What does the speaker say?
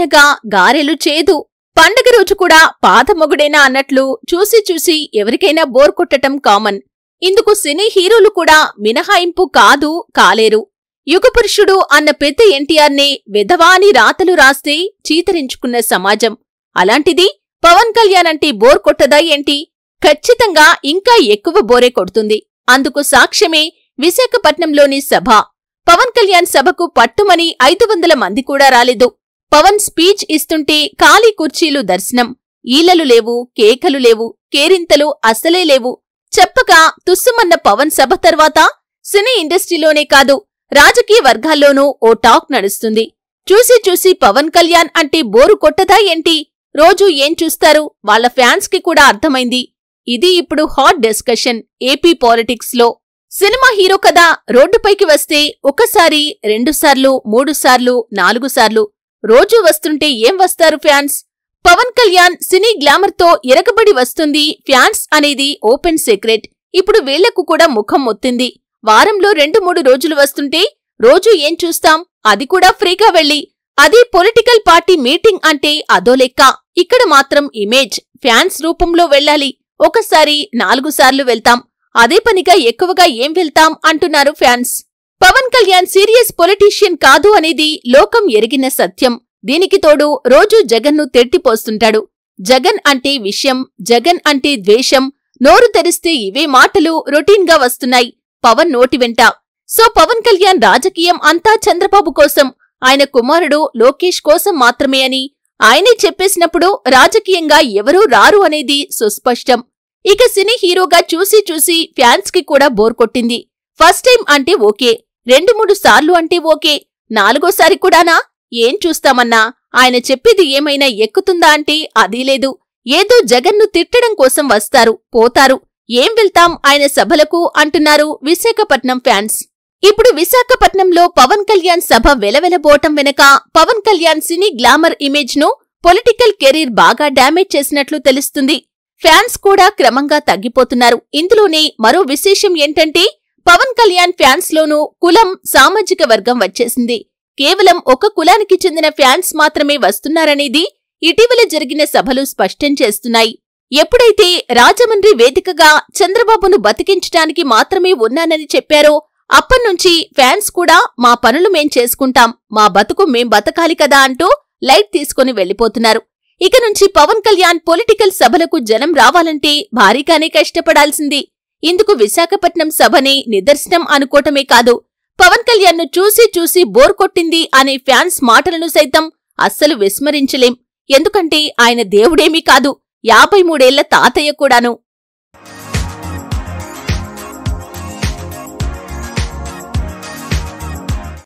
తినగా గారెలు చేదు పండగ రోజు కూడా పాత మొగుడేనా అన్నట్లు చూసి చూసి ఎవరికైనా బోర్ కొట్టటం కామన్ ఇందుకు సినీ హీరోలు కూడా మినహాయింపు కాదు కాలేరు యుగపురుషుడు అన్న పెద్ద ఎన్టీఆర్ని విధవాని రాతలు రాస్తే చీతరించుకున్న సమాజం అలాంటిది పవన్ కళ్యాణ్ అంటే బోర్ కొట్టదా ఏంటి ఖచ్చితంగా ఇంకా ఎక్కువ బోరే కొడుతుంది అందుకు సాక్ష్యమే విశాఖపట్నంలోని సభ పవన్ కళ్యాణ్ సభకు పట్టుమని ఐదు వందల మంది కూడా రాలేదు పవన్ స్పీచ్ ఇస్తుంటే ఖాళీ కుర్చీలు దర్శనం ఈలలు లేవు కేకలు లేవు కేరింతలు అస్సలే లేవు చెప్పక తుస్సుమన్న పవన్ సభ తర్వాత సినీ ఇండస్ట్రీలోనే కాదు రాజకీయ వర్గాల్లోనూ ఓ టాక్ నడుస్తుంది చూసి చూసి పవన్ కళ్యాణ్ అంటే బోరు కొట్టదా ఏంటి రోజూ ఏం చూస్తారు వాళ్ల ఫ్యాన్స్కి కూడా అర్థమైంది ఇది ఇప్పుడు హాట్ డిస్కషన్ ఏపీ పాలిటిక్స్లో సినిమా హీరో కదా రోడ్డుపైకి వస్తే ఒకసారి రెండుసార్లు మూడుసార్లు నాలుగుసార్లు రోజూ వస్తుంటే ఏం వస్తారు ఫ్యాన్స్ పవన్ కళ్యాణ్ సినీ గ్లామర్తో ఎరకబడి వస్తుంది ఫ్యాన్స్ అనేది ఓపెన్ సీక్రెట్ ఇప్పుడు వీళ్లకు కూడా ముఖం మొత్తింది వారంలో రెండు మూడు రోజులు వస్తుంటే రోజూ ఏం చూస్తాం అది కూడా ఫ్రీగా వెళ్ళి అది పొలిటికల్ పార్టీ మీటింగ్ అంటే అదో లెక్క ఇక్కడ మాత్రం ఇమేజ్ ఫ్యాన్స్ రూపంలో వెళ్ళాలి ఒకసారి నాలుగు సార్లు వెళ్తాం అదే పనిగా ఎక్కువగా ఏం వెళ్తాం అంటున్నారు fans Pawan Kalyan serious politician కాదు అనేది లోకం ఎరిగిన సత్యం దీనికి తోడు రోజూ జగన్ను తెట్టిపోస్తుంటాడు జగన్ అంటే విషయం జగన్ అంటే ద్వేషం నోరు తెరిస్తే ఇవే మాటలు రొటీన్గా వస్తున్నాయి పవన్ నోటి వెంట సో పవన్ కళ్యాణ్ రాజకీయం అంతా చంద్రబాబు కోసం ఆయన కుమారుడు లోకేష్ కోసం మాత్రమే అని ఆయనే చెప్పేసినప్పుడు రాజకీయంగా ఎవరూ రారు అనేది సుస్పష్టం ఇక సినీ హీరోగా చూసి చూసి ఫ్యాన్స్కి కూడా బోర్ కొట్టింది ఫస్ట్ టైం అంటే ఓకే రెండు మూడు సార్లు అంటే ఓకే నాలుగోసారి కూడానా ఏం చూస్తామన్నా ఆయన చెప్పేది ఏమైనా ఎక్కుతుందా అంటే అదీ లేదు ఏదో జగన్ను తిట్టడం కోసం వస్తారు పోతారు ఏం వెళ్తాం ఆయన సభలకు అంటున్నారు విశాఖపట్నం ఫ్యాన్స్ ఇప్పుడు విశాఖపట్నంలో పవన్ కళ్యాణ్ సభ వెలవెలబోటం వెనక Pawan Kalyan cine glamour image ను పొలిటికల్ కెరీర్ బాగా డ్యామేజ్ చేసినట్లు తెలుస్తుంది ఫ్యాన్స్ కూడా క్రమంగా తగ్గిపోతున్నారు ఇందులోనే మరో విశేషం ఏంటంటే పవన్ కళ్యాణ్ ఫ్యాన్స్ లోనూ కులం సామాజిక వర్గం వచ్చేసింది కేవలం ఒక కులానికి చెందిన ఫ్యాన్స్ మాత్రమే వస్తున్నారనేది ఇటీవల జరిగిన సభలు స్పష్టం చేస్తున్నాయి ఎప్పుడైతే రాజమండ్రి వేదికగా చంద్రబాబును బతికించడానికి మాత్రమే ఉన్నానని చెప్పారో అప్పట్నుంచి ఫ్యాన్స్ కూడా మా పనులు మేం చేసుకుంటాం మా బతుకు మేం బతకాలి కదా అంటూ లైట్ తీసుకుని వెళ్లిపోతున్నారు ఇక నుంచి పవన్ కళ్యాణ్ పొలిటికల్ సభలకు జనం రావాలంటే భారీగానే కష్టపడాల్సింది ఇందుకు విశాఖపట్నం సభనే నిదర్శనం అనుకోవటమే కాదు పవన్ కళ్యాణ్ను చూసి చూసి బోర్ కొట్టింది అనే ఫ్యాన్స్ మాటలను సైతం అస్సలు విస్మరించలేం ఎందుకంటే ఆయన దేవుడేమీ కాదు యాభై మూడేళ్ల తాతయ్య కూడాను